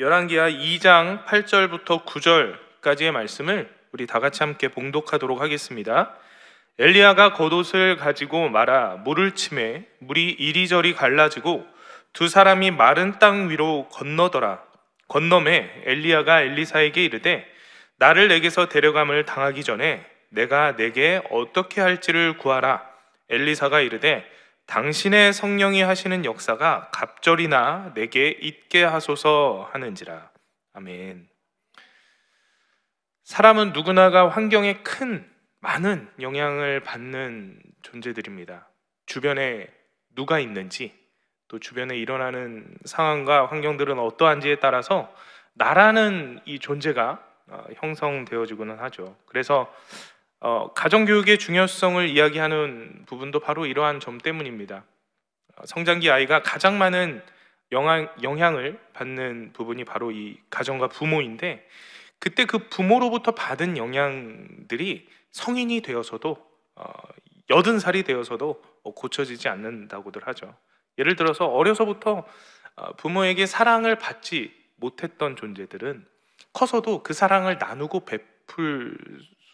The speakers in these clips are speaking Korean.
열왕기하 2장 8절부터 9절까지의 말씀을 우리 다 같이 함께 봉독하도록 하겠습니다. 엘리야가 겉옷을 가지고 말아 물을 치매 물이 이리저리 갈라지고 두 사람이 마른 땅 위로 건너더라. 건너매 엘리야가 엘리사에게 이르되 나를 내게서 데려감을 당하기 전에 내가 내게 어떻게 할지를 구하라. 엘리사가 이르되 당신의 성령이 하시는 역사가 갑절이나 내게 있게 하소서 하는지라. 아멘. 사람은 누구나가 환경에 큰 많은 영향을 받는 존재들입니다. 주변에 누가 있는지 또 주변에 일어나는 상황과 환경들은 어떠한지에 따라서 나라는 이 존재가 어, 형성되어지고는 하죠. 그래서 어, 가정교육의 중요성을 이야기하는 부분도 바로 이러한 점 때문입니다. 어, 성장기 아이가 가장 많은 영향, 영향을 받는 부분이 바로 이 가정과 부모인데 그때 그 부모로부터 받은 영향들이 성인이 되어서도 어, 여든 살이 되어서도 고쳐지지 않는다고들 하죠. 예를 들어서 어려서부터 어, 부모에게 사랑을 받지 못했던 존재들은 커서도 그 사랑을 나누고 베풀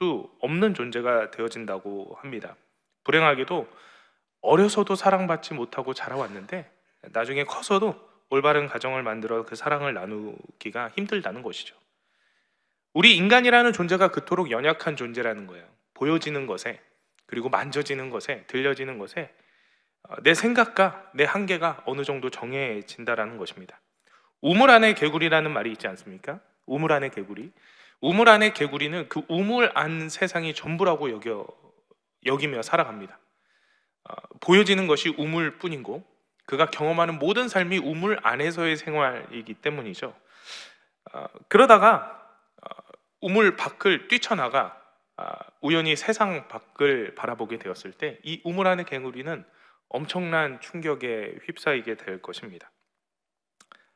수 없는 존재가 되어진다고 합니다. 불행하게도 어려서도 사랑받지 못하고 자라왔는데 나중에 커서도 올바른 가정을 만들어 그 사랑을 나누기가 힘들다는 것이죠. 우리 인간이라는 존재가 그토록 연약한 존재라는 거예요. 보여지는 것에 그리고 만져지는 것에 들려지는 것에 어, 내 생각과 내 한계가 어느 정도 정해진다라는 것입니다. 우물 안에 개구리라는 말이 있지 않습니까? 우물 안에 개구리. 우물 안의 개구리는 그 우물 안 세상이 전부라고 여겨, 여기며 살아갑니다. 어, 보여지는 것이 우물뿐이고 그가 경험하는 모든 삶이 우물 안에서의 생활이기 때문이죠. 어, 그러다가 어, 우물 밖을 뛰쳐나가 아, 우연히 세상 밖을 바라보게 되었을 때 이 우물 안의 개구리는 엄청난 충격에 휩싸이게 될 것입니다.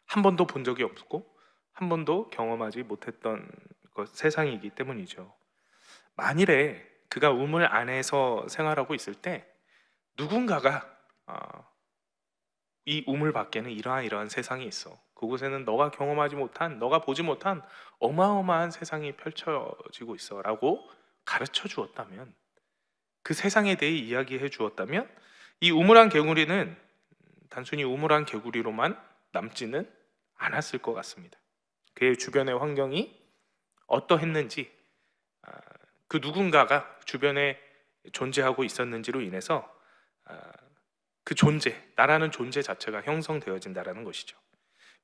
한 번도 본 적이 없고 한 번도 경험하지 못했던 세상이기 때문이죠. 만일에 그가 우물 안에서 생활하고 있을 때 누군가가 어, 이 우물 밖에는 이러한 이러한 세상이 있어. 그곳에는 너가 경험하지 못한, 너가 보지 못한 어마어마한 세상이 펼쳐지고 있어라고 가르쳐 주었다면 그 세상에 대해 이야기해 주었다면 이 우물안 개구리는 단순히 우물안 개구리로만 남지는 않았을 것 같습니다. 그의 주변의 환경이 어떠했는지 아, 그 누군가가 주변에 존재하고 있었는지로 인해서 아, 그 존재, 나라는 존재 자체가 형성되어진다라는 것이죠.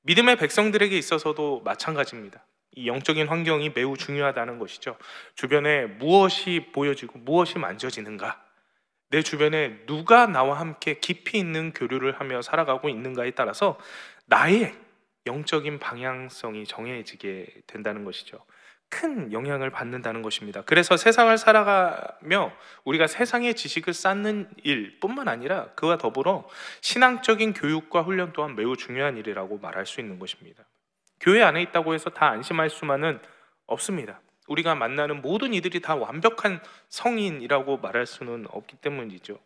믿음의 백성들에게 있어서도 마찬가지입니다. 이 영적인 환경이 매우 중요하다는 것이죠. 주변에 무엇이 보여지고 무엇이 만져지는가? 내 주변에 누가 나와 함께 깊이 있는 교류를 하며 살아가고 있는가에 따라서 나의 영적인 방향성이 정해지게 된다는 것이죠. 큰 영향을 받는다는 것입니다. 그래서 세상을 살아가며 우리가 세상의 지식을 쌓는 일뿐만 아니라 그와 더불어 신앙적인 교육과 훈련 또한 매우 중요한 일이라고 말할 수 있는 것입니다. 교회 안에 있다고 해서 다 안심할 수만은 없습니다. 우리가 만나는 모든 이들이 다 완벽한 성인이라고 말할 수는 없기 때문이죠.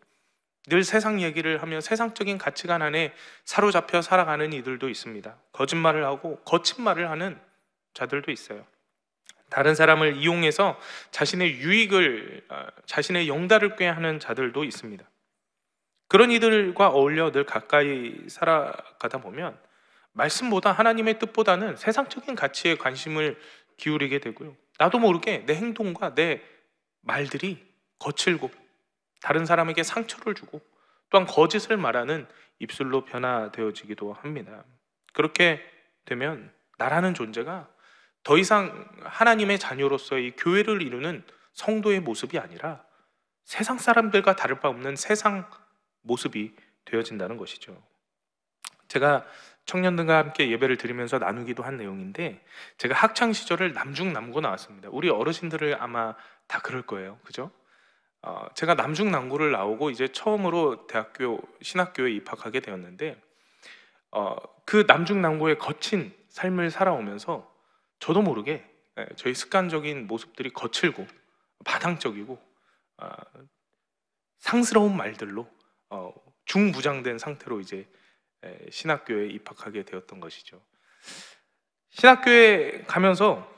늘 세상 얘기를 하며 세상적인 가치관 안에 사로잡혀 살아가는 이들도 있습니다. 거짓말을 하고 거친 말을 하는 자들도 있어요. 다른 사람을 이용해서 자신의 유익을 어, 자신의 영달을 꾀하는 자들도 있습니다. 그런 이들과 어울려 늘 가까이 살아가다 보면 말씀보다 하나님의 뜻보다는 세상적인 가치에 관심을 기울이게 되고요. 나도 모르게 내 행동과 내 말들이 거칠고 다른 사람에게 상처를 주고 또한 거짓을 말하는 입술로 변화되어지기도 합니다. 그렇게 되면 나라는 존재가 더 이상 하나님의 자녀로서의 교회를 이루는 성도의 모습이 아니라 세상 사람들과 다를 바 없는 세상 모습이 되어진다는 것이죠. 제가 청년들과 함께 예배를 드리면서 나누기도 한 내용인데 제가 학창 시절을 남중 남고 나왔습니다. 우리 어르신들을 아마 다 그럴 거예요. 그죠? 어, 제가 남중 남고를 나오고 이제 처음으로 대학교 신학교에 입학하게 되었는데 어, 그 남중 남고의 거친 삶을 살아오면서 저도 모르게 예, 저희 습관적인 모습들이 거칠고 바탕적이고 어, 상스러운 말들로 어, 중무장된 상태로 이제 에, 예, 신학교에 입학하게 되었던 것이죠. 신학교에 가면서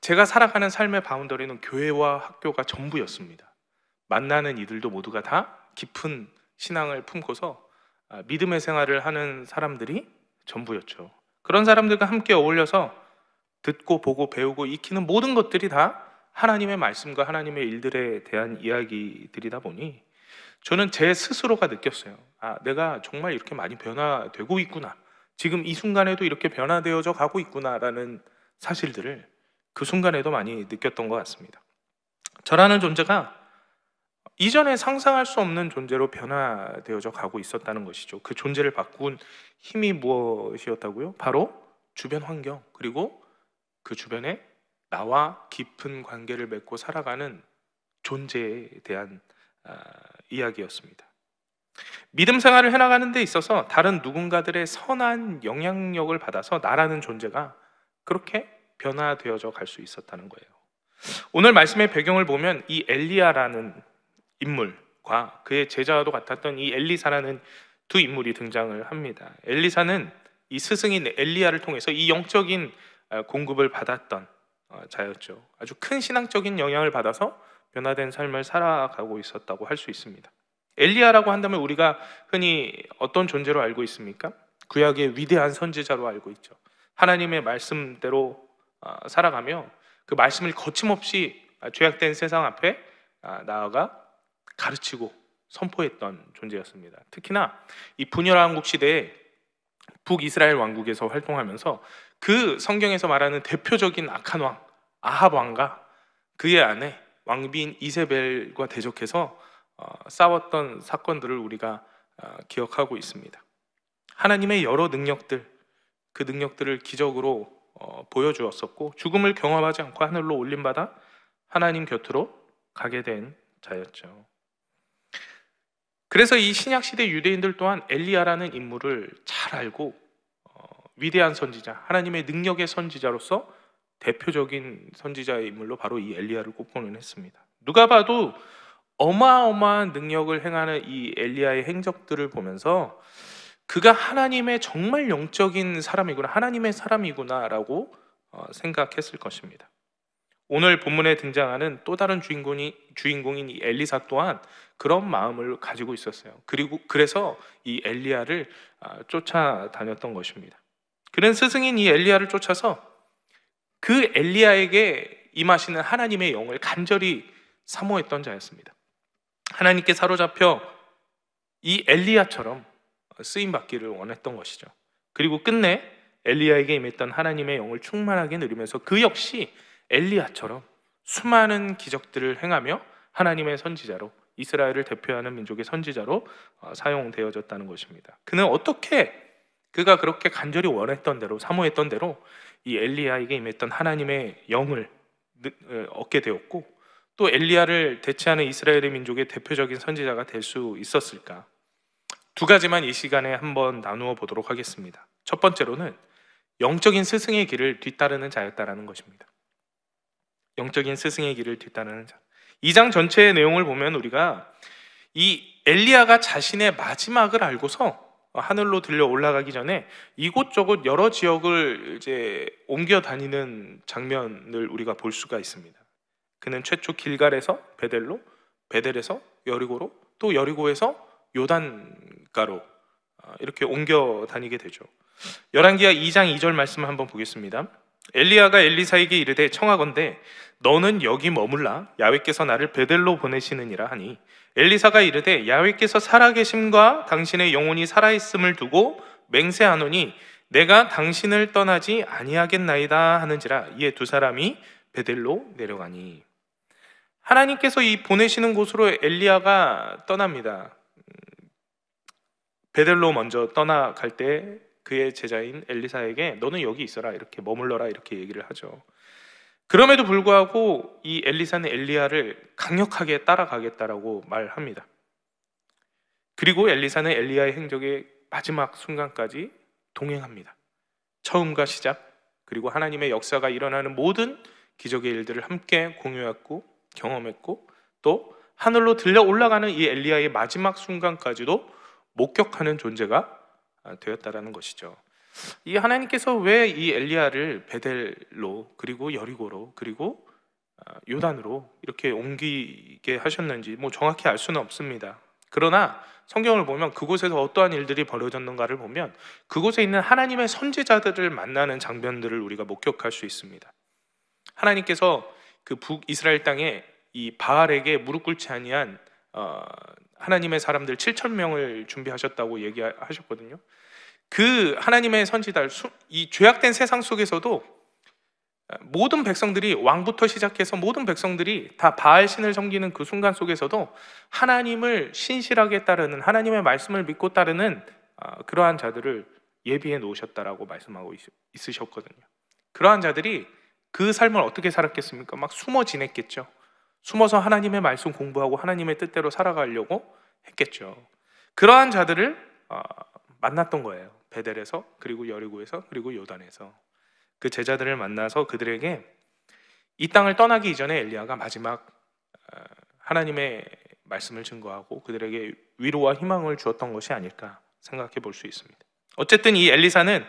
제가 살아가는 삶의 바운더리는 교회와 학교가 전부였습니다. 만나는 이들도 모두가 다 깊은 신앙을 품고서 아, 믿음의 생활을 하는 사람들이 전부였죠. 그런 사람들과 함께 어울려서 듣고 보고 배우고 익히는 모든 것들이 다 하나님의 말씀과 하나님의 일들에 대한 이야기들이다 보니 저는 제 스스로가 느꼈어요. 아, 내가 정말 이렇게 많이 변화되고 있구나. 지금 이 순간에도 이렇게 변화되어져 가고 있구나라는 사실들을 그 순간에도 많이 느꼈던 것 같습니다. 저라는 존재가 이전에 상상할 수 없는 존재로 변화되어져 가고 있었다는 것이죠. 그 존재를 바꾼 힘이 무엇이었다고요? 바로 주변 환경 그리고 그 주변에 나와 깊은 관계를 맺고 살아가는 존재에 대한 아, 이야기였습니다. 믿음 생활을 해나가는 데 있어서 다른 누군가들의 선한 영향력을 받아서 나라는 존재가 그렇게 변화되어져 갈 수 있었다는 거예요. 오늘 말씀의 배경을 보면 이 엘리야라는 인물과 그의 제자와도 같았던 이 엘리사라는 두 인물이 등장을 합니다. 엘리사는 이 스승인 엘리야를 통해서 이 영적인 어, 공급을 받았던 어, 자였죠. 아주 큰 신앙적인 영향을 받아서 변화된 삶을 살아가고 있었다고 할 수 있습니다. 엘리야라고 한다면 우리가 흔히 어떤 존재로 알고 있습니까? 구약의 위대한 선지자로 알고 있죠. 하나님의 말씀대로 어, 살아가며 그 말씀을 거침없이 아, 죄악된 세상 앞에 아, 나아가 가르치고 선포했던 존재였습니다. 특히나 이 분열 왕국 시대에 북이스라엘 왕국에서 활동하면서 그 성경에서 말하는 대표적인 악한 왕 아합 왕과 그의 아내 왕비인 이세벨과 대적해서 어, 싸웠던 사건들을 우리가 어, 기억하고 있습니다. 하나님의 여러 능력들 그 능력들을 기적으로 어, 보여주었었고 죽음을 경험하지 않고 하늘로 올림받아 하나님 곁으로 가게 된 자였죠. 그래서 이 신약 시대 유대인들 또한 엘리야라는 인물을 잘 알고 위대한 선지자, 하나님의 능력의 선지자로서 대표적인 선지자의 인물로 바로 이 엘리야를 꼽고는 했습니다. 누가 봐도 어마어마한 능력을 행하는 이 엘리야의 행적들을 보면서 그가 하나님의 정말 영적인 사람이구나, 하나님의 사람이구나라고 어, 생각했을 것입니다. 오늘 본문에 등장하는 또 다른 주인공이 주인공인 이 엘리사 또한 그런 마음을 가지고 있었어요. 그리고 그래서 이 엘리야를 아, 쫓아다녔던 것입니다. 그는 스승인 이 엘리야를 쫓아서 그 엘리야에게 임하시는 하나님의 영을 간절히 사모했던 자였습니다. 하나님께 사로잡혀 이 엘리야처럼 쓰임 받기를 원했던 것이죠. 그리고 끝내 엘리야에게 임했던 하나님의 영을 충만하게 누리면서 그 역시 엘리야처럼 수많은 기적들을 행하며 하나님의 선지자로 이스라엘을 대표하는 민족의 선지자로 어, 사용되어졌다는 것입니다. 그는 어떻게 그가 그렇게 간절히 원했던 대로 사모했던 대로 이 엘리야에게 임했던 하나님의 영을 어, 얻게 되었고 또 엘리야를 대체하는 이스라엘 의 민족의 대표적인 선지자가 될 수 있었을까? 두 가지만 이 시간에 한번 나누어 보도록 하겠습니다. 첫 번째로는 영적인 스승의 길을 뒤따르는 자였다라는 것입니다. 영적인 스승의 길을 뒤따르는 자. 이 장 전체의 내용을 보면 우리가 이 엘리야가 자신의 마지막을 알고서 하늘로 들려 올라가기 전에 이곳저곳 여러 지역을 이제 옮겨 다니는 장면을 우리가 볼 수가 있습니다. 그는 최초 길갈에서 베델로, 베델에서 여리고로, 또 여리고에서 요단가로 어, 이렇게 옮겨 다니게 되죠. 열왕기하 2장 2절 말씀을 한번 보겠습니다. 엘리야가 엘리사에게 이르되 청하건대 너는 여기 머물라 야외께서 나를 베델로 보내시느니라 하니 엘리사가 이르되 야외께서 살아계심과 당신의 영혼이 살아있음을 두고 맹세하노니 내가 당신을 떠나지 아니하겠나이다 하는지라 이에 두 사람이 베델로 내려가니 하나님께서 이 보내시는 곳으로 엘리야가 떠납니다. 음, 베델로 먼저 떠나갈 때 그의 제자인 엘리사에게 너는 여기 있어라 이렇게 머물러라 이렇게 얘기를 하죠. 그럼에도 불구하고 이 엘리사는 엘리야를 강력하게 따라가겠다라고 말합니다. 그리고 엘리사는 엘리야의 행적의 마지막 순간까지 동행합니다. 처음과 시작 그리고 하나님의 역사가 일어나는 모든 기적의 일들을 함께 공유했고 경험했고 또 하늘로 들려 올라가는 이 엘리야의 마지막 순간까지도 목격하는 존재가 아, 되었다라는 것이죠. 이 하나님께서 왜 이 엘리야를 베델로 그리고 여리고로 그리고 아, 요단으로 이렇게 옮기게 하셨는지 뭐 정확히 알 수는 없습니다. 그러나 성경을 보면 그곳에서 어떠한 일들이 벌어졌는가를 보면 그곳에 있는 하나님의 선지자들을 만나는 장면들을 우리가 목격할 수 있습니다. 하나님께서 그 북이스라엘 땅에 이 바알에게 무릎 꿇지 아니한 어, 하나님의 사람들 7천 명을 준비하셨다고 얘기하셨거든요. 그 하나님의 선지달 이 죄악된 세상 속에서도 모든 백성들이 왕부터 시작해서 모든 백성들이 다 바알 신을 섬기는 그 순간 속에서도 하나님을 신실하게 따르는 하나님의 말씀을 믿고 따르는 어, 그러한 자들을 예비해 놓으셨다라고 말씀하고 있으셨거든요. 그러한 자들이 그 삶을 어떻게 살았겠습니까? 막 숨어 지냈겠죠. 숨어서 하나님의 말씀 공부하고 하나님의 뜻대로 살아가려고 했겠죠. 그러한 자들을 어, 만났던 거예요. 베델에서 그리고 여리고에서 그리고 요단에서 그 제자들을 만나서 그들에게 이 땅을 떠나기 이전에 엘리야가 마지막 어, 하나님의 말씀을 증거하고 그들에게 위로와 희망을 주었던 것이 아닐까 생각해 볼 수 있습니다. 어쨌든 이 엘리사는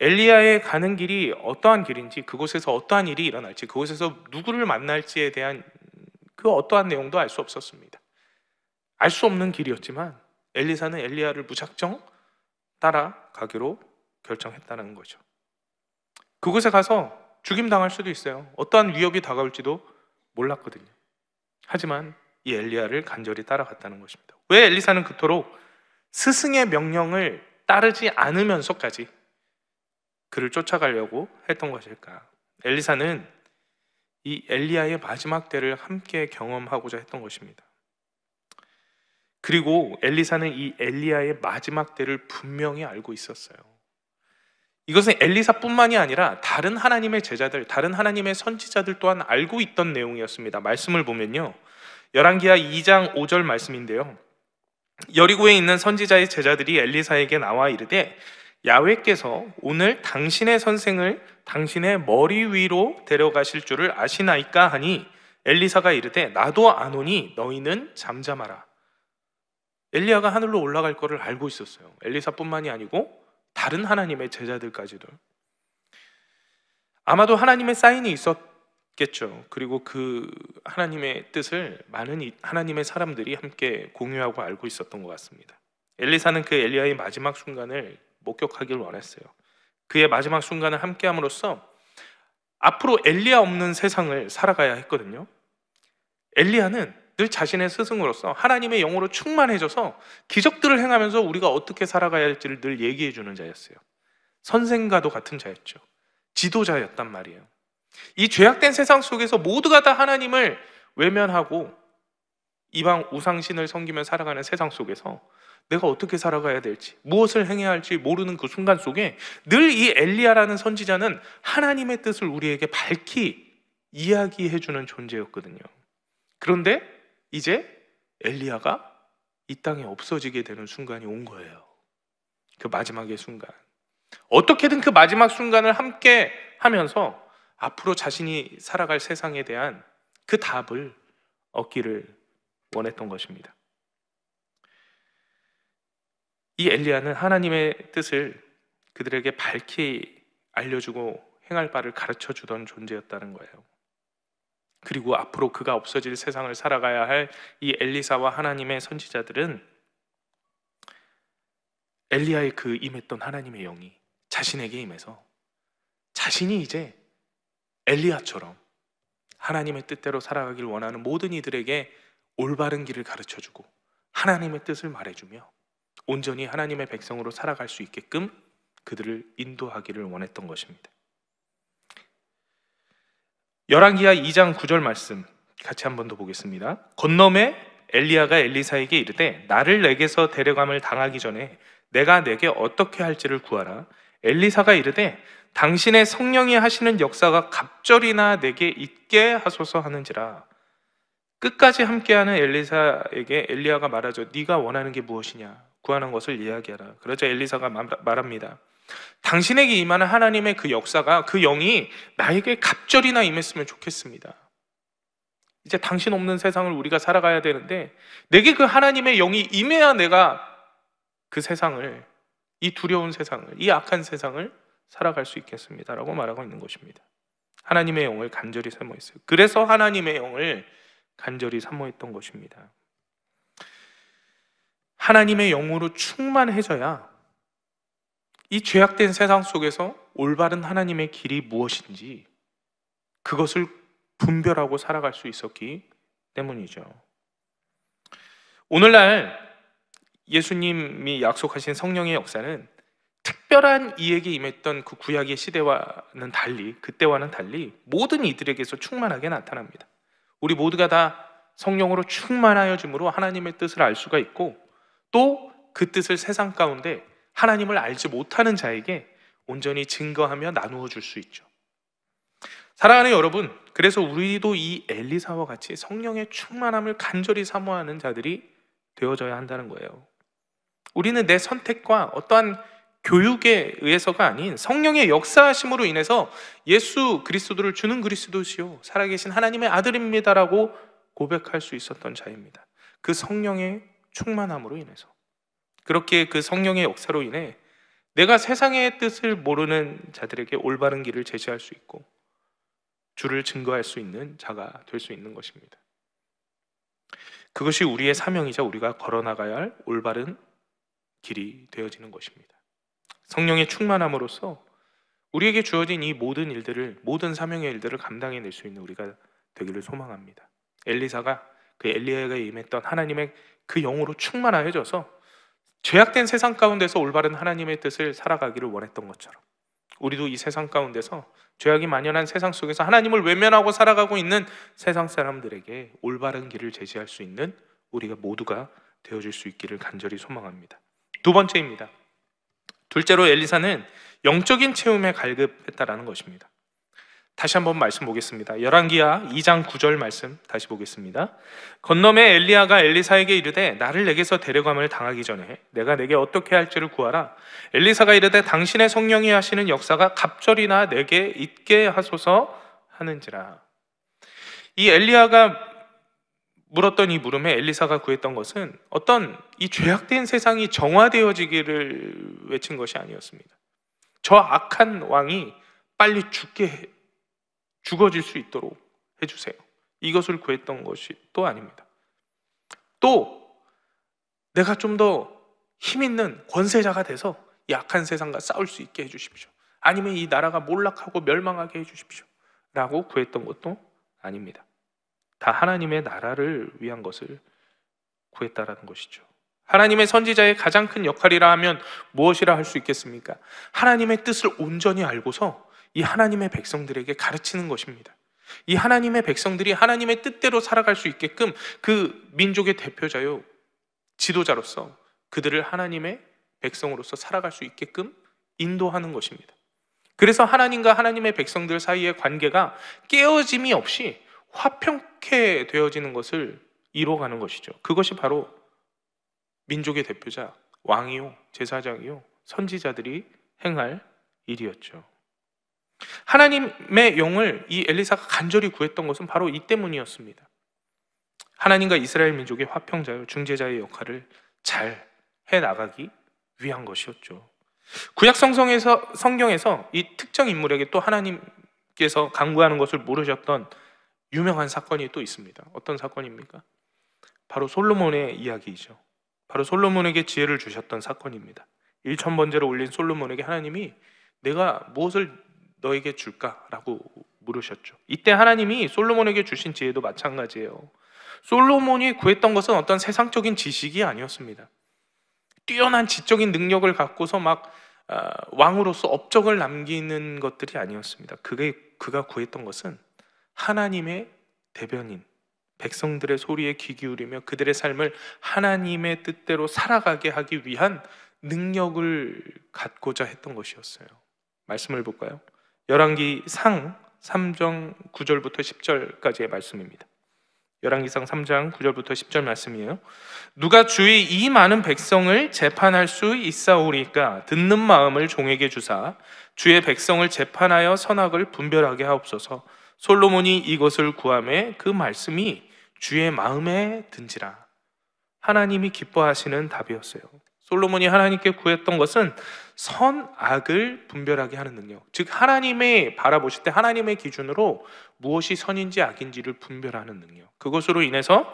엘리야의 가는 길이 어떠한 길인지 그곳에서 어떠한 일이 일어날지 그곳에서 누구를 만날지에 대한 그 어떠한 내용도 알 수 없었습니다. 알 수 없는 길이었지만 엘리사는 엘리야를 무작정 따라가기로 결정했다는 거죠. 그곳에 가서 죽임 당할 수도 있어요. 어떠한 위협이 다가올지도 몰랐거든요. 하지만 이 엘리야를 간절히 따라갔다는 것입니다. 왜 엘리사는 그토록 스승의 명령을 따르지 않으면서까지 그를 쫓아가려고 했던 것일까? 엘리사는 이 엘리야의 마지막 때를 함께 경험하고자 했던 것입니다. 그리고 엘리사는 이 엘리야의 마지막 때를 분명히 알고 있었어요. 이것은 엘리사뿐만이 아니라 다른 하나님의 제자들, 다른 하나님의 선지자들 또한 알고 있던 내용이었습니다. 말씀을 보면요. 열왕기하 2장 5절 말씀인데요. 여리고에 있는 선지자의 제자들이 엘리사에게 나와 이르되 야외께서 오늘 당신의 선생을 당신의 머리 위로 데려가실 줄을 아시나이까 하니 엘리사가 이르되 나도 안오니 너희는 잠잠하라. 엘리야가 하늘로 올라갈 것을 알고 있었어요. 엘리사뿐만이 아니고 다른 하나님의 제자들까지도. 아마도 하나님의 사인이 있었겠죠. 그리고 그 하나님의 뜻을 많은 하나님의 사람들이 함께 공유하고 알고 있었던 것 같습니다. 엘리사는 그 엘리야의 마지막 순간을 목격하길 원했어요. 그의 마지막 순간을 함께함으로써 앞으로 엘리야 없는 세상을 살아가야 했거든요. 엘리야는 늘 자신의 스승으로서 하나님의 영으로 충만해져서 기적들을 행하면서 우리가 어떻게 살아가야 할지를 늘 얘기해 주는 자였어요. 선생과도 같은 자였죠. 지도자였단 말이에요. 이 죄악된 세상 속에서 모두가 다 하나님을 외면하고 이방 우상신을 섬기며 살아가는 세상 속에서 내가 어떻게 살아가야 될지, 무엇을 행해야 할지 모르는 그 순간 속에 늘 이 엘리야라는 선지자는 하나님의 뜻을 우리에게 밝히 이야기해 주는 존재였거든요. 그런데 이제 엘리야가 이 땅에 없어지게 되는 순간이 온 거예요. 그 마지막의 순간. 어떻게든 그 마지막 순간을 함께 하면서 앞으로 자신이 살아갈 세상에 대한 그 답을 얻기를 원했던 것입니다. 이 엘리야는 하나님의 뜻을 그들에게 밝히 알려주고 행할 바를 가르쳐 주던 존재였다는 거예요. 그리고 앞으로 그가 없어질 세상을 살아가야 할 이 엘리사와 하나님의 선지자들은 엘리야의 그 임했던 하나님의 영이 자신에게 임해서 자신이 이제 엘리야처럼 하나님의 뜻대로 살아가길 원하는 모든 이들에게 올바른 길을 가르쳐 주고 하나님의 뜻을 말해 주며 온전히 하나님의 백성으로 살아갈 수 있게끔 그들을 인도하기를 원했던 것입니다. 열왕기하 2장 9절 말씀 같이 한번더 보겠습니다. 건너에 엘리야가 엘리사에게 이르되 나를 내게서 데려감을 당하기 전에 내가 내게 어떻게 할지를 구하라. 엘리사가 이르되 당신의 성령이 하시는 역사가 갑절이나 내게 있게 하소서 하는지라. 끝까지 함께하는 엘리사에게 엘리야가 말하죠. 네가 원하는 게 무엇이냐? 구하는 것을 이야기하라. 그러자 엘리사가 말합니다. 당신에게 임하는 하나님의 그 역사가 그 영이 나에게 갑절이나 임했으면 좋겠습니다. 이제 당신 없는 세상을 우리가 살아가야 되는데 내게 그 하나님의 영이 임해야 내가 그 세상을 이 두려운 세상을 이 악한 세상을 살아갈 수 있겠습니다라고 말하고 있는 것입니다. 하나님의 영을 간절히 삼아 있어요. 그래서 하나님의 영을 간절히 삼아 있던 것입니다. 하나님의 영으로 충만해져야 이 죄악된 세상 속에서 올바른 하나님의 길이 무엇인지 그것을 분별하고 살아갈 수 있었기 때문이죠. 오늘날 예수님이 약속하신 성령의 역사는 특별한 이에게 임했던 그 구약의 시대와는 달리 그때와는 달리 모든 이들에게서 충만하게 나타납니다. 우리 모두가 다 성령으로 충만하여 짐으로 하나님의 뜻을 알 수가 있고 또그 뜻을 세상 가운데 하나님을 알지 못하는 자에게 온전히 증거하며 나누어 줄 수 있죠. 사랑하는 여러분, 그래서 우리도 이 엘리사와 같이 성령의 충만함을 간절히 사모하는 자들이 되어져야 한다는 거예요. 우리는 내 선택과 어떠한 교육에 의해서가 아닌 성령의 역사심으로 인해서 예수 그리스도를 주는 그리스도시요 살아계신 하나님의 아들입니다라고 고백할 수 있었던 자입니다. 그 성령의 충만함으로 인해서 그렇게 그 성령의 역사로 인해 내가 세상의 뜻을 모르는 자들에게 올바른 길을 제시할 수 있고 주를 증거할 수 있는 자가 될 수 있는 것입니다. 그것이 우리의 사명이자 우리가 걸어나가야 할 올바른 길이 되어지는 것입니다. 성령의 충만함으로써 우리에게 주어진 이 모든 일들을 모든 사명의 일들을 감당해낼 수 있는 우리가 되기를 소망합니다. 엘리사가 그 엘리야가 임했던 하나님의 그 영으로 충만해져서 죄악된 세상 가운데서 올바른 하나님의 뜻을 살아가기를 원했던 것처럼 우리도 이 세상 가운데서 죄악이 만연한 세상 속에서 하나님을 외면하고 살아가고 있는 세상 사람들에게 올바른 길을 제시할 수 있는 우리가 모두가 되어줄 수 있기를 간절히 소망합니다. 두 번째입니다. 둘째로 엘리사는 영적인 체험에 갈급했다라는 것입니다. 다시 한번 말씀 보겠습니다. 열왕기하 2장 9절 말씀 다시 보겠습니다. 건너매 엘리야가 엘리사에게 이르되 나를 내게서 데려감을 당하기 전에 내가 내게 어떻게 할지를 구하라. 엘리사가 이르되 당신의 성령이 하시는 역사가 갑절이나 내게 있게 하소서 하는지라. 이 엘리야가 물었던 이 물음에 엘리사가 구했던 것은 어떤 이 죄악된 세상이 정화되어지기를 외친 것이 아니었습니다. 저 악한 왕이 빨리 죽게 해. 죽어질 수 있도록 해주세요. 이것을 구했던 것이 또 아닙니다. 또 내가 좀 더 힘 있는 권세자가 돼서 약한 세상과 싸울 수 있게 해주십시오. 아니면 이 나라가 몰락하고 멸망하게 해주십시오. 라고 구했던 것도 아닙니다. 다 하나님의 나라를 위한 것을 구했다라는 것이죠. 하나님의 선지자의 가장 큰 역할이라 하면 무엇이라 할 수 있겠습니까? 하나님의 뜻을 온전히 알고서 이 하나님의 백성들에게 가르치는 것입니다. 이 하나님의 백성들이 하나님의 뜻대로 살아갈 수 있게끔 그 민족의 대표자요, 지도자로서 그들을 하나님의 백성으로서 살아갈 수 있게끔 인도하는 것입니다. 그래서 하나님과 하나님의 백성들 사이의 관계가 깨어짐이 없이 화평케 되어지는 것을 이뤄가는 것이죠. 그것이 바로 민족의 대표자, 왕이요, 제사장이요, 선지자들이 행할 일이었죠. 하나님의 영을이 엘리사가 간절히 구했던 것은 바로 이 때문이었습니다. 하나님과 이스라엘 민족의 화평자요 중재자의 역할을 잘 해 나가기 위한 것이었죠. 구약 성성에서 성경에서 이 특정 인물에게 또 하나님께서 강구하는 것을 모르셨던 유명한 사건이 또 있습니다. 어떤 사건입니까? 바로 솔로몬의 이야기이죠. 바로 솔로몬에게 지혜를 주셨던 사건입니다. 1 0번째로 올린 솔로몬에게 하나님이 내가 무엇을 너에게 줄까라고 물으셨죠. 이때 하나님이 솔로몬에게 주신 지혜도 마찬가지예요. 솔로몬이 구했던 것은 어떤 세상적인 지식이 아니었습니다. 뛰어난 지적인 능력을 갖고서 막 아, 왕으로서 업적을 남기는 것들이 아니었습니다. 그게 그가 구했던 것은 하나님의 대변인, 백성들의 소리에 귀 기울이며 그들의 삶을 하나님의 뜻대로 살아가게 하기 위한 능력을 갖고자 했던 것이었어요. 말씀을 볼까요? 열왕기 상 3장 9절부터 10절까지의 말씀입니다. 열왕기상 3장 9절부터 10절 말씀이에요. 누가 주의 이 많은 백성을 재판할 수 있사오리까 듣는 마음을 종에게 주사 주의 백성을 재판하여 선악을 분별하게 하옵소서. 솔로몬이 이것을 구함에 그 말씀이 주의 마음에 든지라. 하나님이 기뻐하시는 답이었어요. 솔로몬이 하나님께 구했던 것은 선악을 분별하게 하는 능력. 즉 하나님의 바라보실 때 하나님의 기준으로 무엇이 선인지 악인지를 분별하는 능력. 그것으로 인해서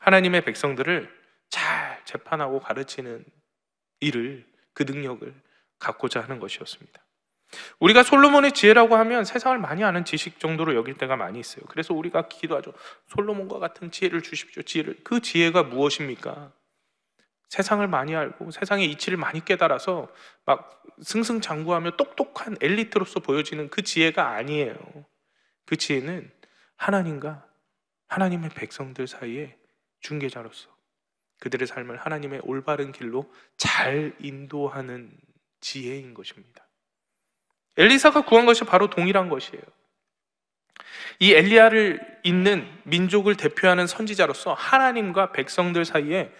하나님의 백성들을 잘 재판하고 가르치는 일을 그 능력을 갖고자 하는 것이었습니다. 우리가 솔로몬의 지혜라고 하면 세상을 많이 아는 지식 정도로 여길 때가 많이 있어요. 그래서 우리가 기도하죠. 솔로몬과 같은 지혜를 주십시오. 지혜를 그 지혜가 무엇입니까? 세상을 많이 알고 세상의 이치를 많이 깨달아서 막 승승장구하며 똑똑한 엘리트로서 보여지는 그 지혜가 아니에요. 그 지혜는 하나님과 하나님의 백성들 사이에 중개자로서 그들의 삶을 하나님의 올바른 길로 잘 인도하는 지혜인 것입니다. 엘리사가 구한 것이 바로 동일한 것이에요. 이 엘리야를 잇는 민족을 대표하는 선지자로서 하나님과 백성들 사이에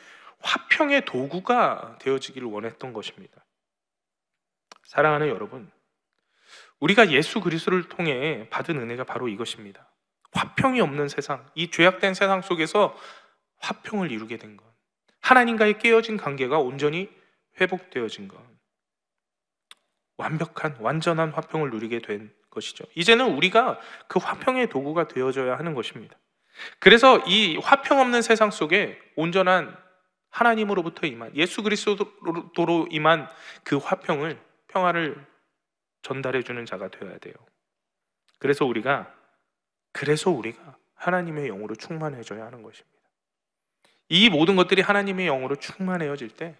화평의 도구가 되어지기를 원했던 것입니다. 사랑하는 여러분, 우리가 예수 그리스도를 통해 받은 은혜가 바로 이것입니다. 화평이 없는 세상, 이 죄악된 세상 속에서 화평을 이루게 된 것. 하나님과의 깨어진 관계가 온전히 회복되어진 것. 완벽한, 완전한 화평을 누리게 된 것이죠. 이제는 우리가 그 화평의 도구가 되어져야 하는 것입니다. 그래서 이 화평 없는 세상 속에 온전한 하나님으로부터 임한 예수 그리스도로 임한 그 화평을 평화를 전달해 주는 자가 되어야 돼요. 그래서 우리가 그래서 우리가 하나님의 영으로 충만해져야 하는 것입니다. 이 모든 것들이 하나님의 영으로 충만해질 때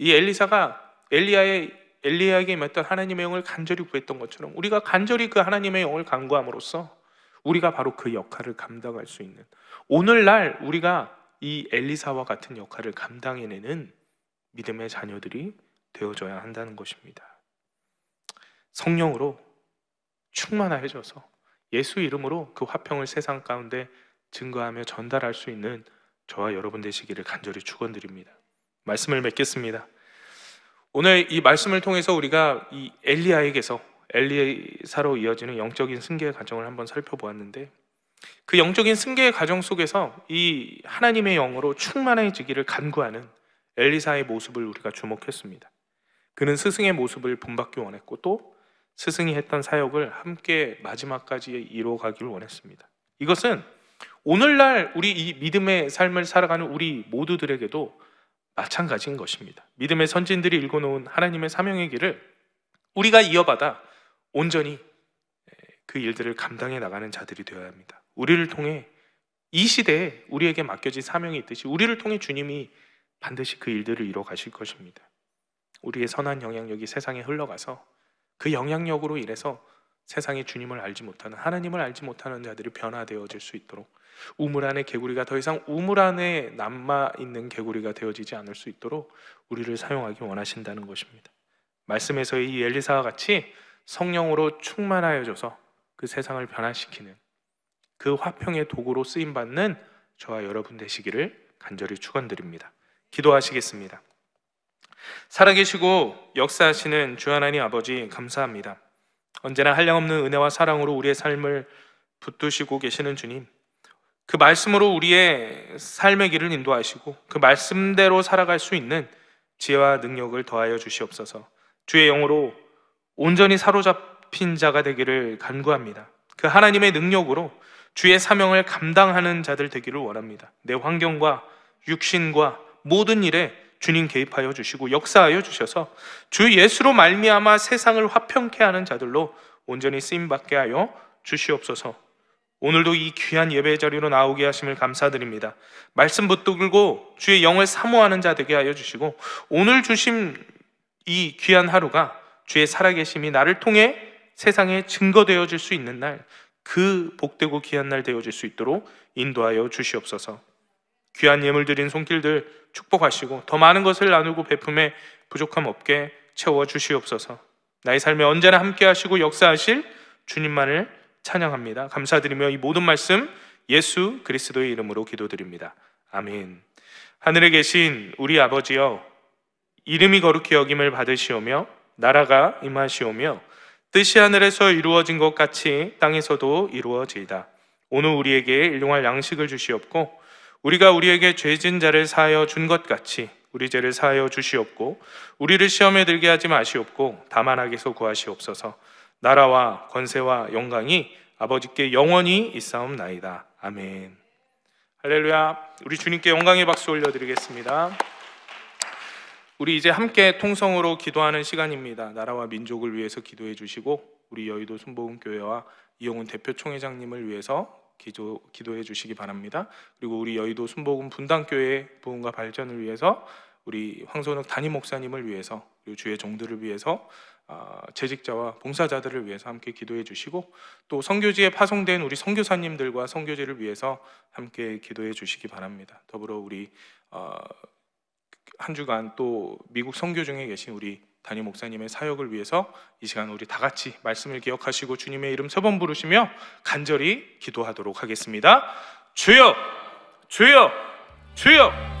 이 엘리사가 엘리야의 엘리야에게 임던 하나님의 영을 간절히 구했던 것처럼 우리가 간절히 그 하나님의 영을 간구함으로써 우리가 바로 그 역할을 감당할 수 있는 오늘날 우리가 이 엘리사와 같은 역할을 감당해내는 믿음의 자녀들이 되어줘야 한다는 것입니다. 성령으로 충만해져서 예수 이름으로 그 화평을 세상 가운데 증거하며 전달할 수 있는 저와 여러분 되시기를 간절히 축원드립니다. 말씀을 맺겠습니다. 오늘 이 말씀을 통해서 우리가 이 엘리야에게서 엘리사로 이어지는 영적인 승계 과정을 한번 살펴보았는데 그 영적인 승계의 과정 속에서 이 하나님의 영으로 충만해지기를 간구하는 엘리사의 모습을 우리가 주목했습니다. 그는 스승의 모습을 본받기 원했고 또 스승이 했던 사역을 함께 마지막까지 이루어가기를 원했습니다. 이것은 오늘날 우리 이 믿음의 삶을 살아가는 우리 모두들에게도 마찬가지인 것입니다. 믿음의 선진들이 읽어놓은 하나님의 사명의 길을 우리가 이어받아 온전히 그 일들을 감당해 나가는 자들이 되어야 합니다. 우리를 통해 이 시대에 우리에게 맡겨진 사명이 있듯이 우리를 통해 주님이 반드시 그 일들을 이뤄 가실 것입니다. 우리의 선한 영향력이 세상에 흘러가서 그 영향력으로 인해서 세상에 주님을 알지 못하는 하나님을 알지 못하는 자들이 변화되어질 수 있도록 우물 안의 개구리가 더 이상 우물 안에 남아 있는 개구리가 되어지지 않을 수 있도록 우리를 사용하기 원하신다는 것입니다. 말씀에서이 엘리사와 같이 성령으로 충만하여져서 그 세상을 변화시키는 그 화평의 도구로 쓰임 받는 저와 여러분 되시기를 간절히 축원드립니다. 기도하시겠습니다. 살아계시고 역사하시는 주 하나님 아버지 감사합니다. 언제나 한량없는 은혜와 사랑으로 우리의 삶을 붙드시고 계시는 주님. 그 말씀으로 우리의 삶의 길을 인도하시고 그 말씀대로 살아갈 수 있는 지혜와 능력을 더하여 주시옵소서. 주의 영으로 온전히 사로잡 핀 자가 되기를 간구합니다. 그 하나님의 능력으로 주의 사명을 감당하는 자들 되기를 원합니다. 내 환경과 육신과 모든 일에 주님 개입하여 주시고 역사하여 주셔서 주 예수로 말미암아 세상을 화평케 하는 자들로 온전히 쓰임 받게 하여 주시옵소서. 오늘도 이 귀한 예배 자리로 나오게 하심을 감사드립니다. 말씀 붙들고 주의 영을 사모하는 자 되게 하여 주시고 오늘 주신이 귀한 하루가 주의 살아계심이 나를 통해 세상에 증거되어 질수 있는 날, 그 복되고 귀한 날 되어 질수 있도록 인도하여 주시옵소서. 귀한 예물 드린 손길들 축복하시고 더 많은 것을 나누고 베품에 부족함 없게 채워 주시옵소서. 나의 삶에 언제나 함께 하시고 역사하실 주님만을 찬양합니다. 감사드리며 이 모든 말씀 예수 그리스도의 이름으로 기도드립니다. 아멘. 하늘에 계신 우리 아버지여 이름이 거룩히 여김을 받으시오며 나라가 임하시오며 뜻이 하늘에서 이루어진 것 같이 땅에서도 이루어지이다. 오늘 우리에게 일용할 양식을 주시옵고 우리가 우리에게 죄진 자를 사하여 준 것 같이 우리 죄를 사하여 주시옵고 우리를 시험에 들게 하지 마시옵고 다만 악에서 구하시옵소서. 나라와 권세와 영광이 아버지께 영원히 있사옵나이다. 아멘. 할렐루야. 우리 주님께 영광의 박수 올려드리겠습니다. 우리 이제 함께 통성으로 기도하는 시간입니다. 나라와 민족을 위해서 기도해 주시고 우리 여의도 순복음 교회와 이용훈 대표 총회장님을 위해서 기도, 기도해 주시기 바랍니다. 그리고 우리 여의도 순복음 분당교회 부흥과 발전을 위해서 우리 황선욱 단임 목사님을 위해서 그리고 주의 종들을 위해서 아, 재직자와 봉사자들을 위해서 함께 기도해 주시고 또 선교지에 파송된 우리 선교사님들과 선교지를 위해서 함께 기도해 주시기 바랍니다. 더불어 우리 어, 한 주간 또 미국 선교 중에 계신 우리 담임 목사님의 사역을 위해서 이 시간 우리 다 같이 말씀을 기억하시고 주님의 이름 세 번 부르시며 간절히 기도하도록 하겠습니다. 주여, 주여, 주여.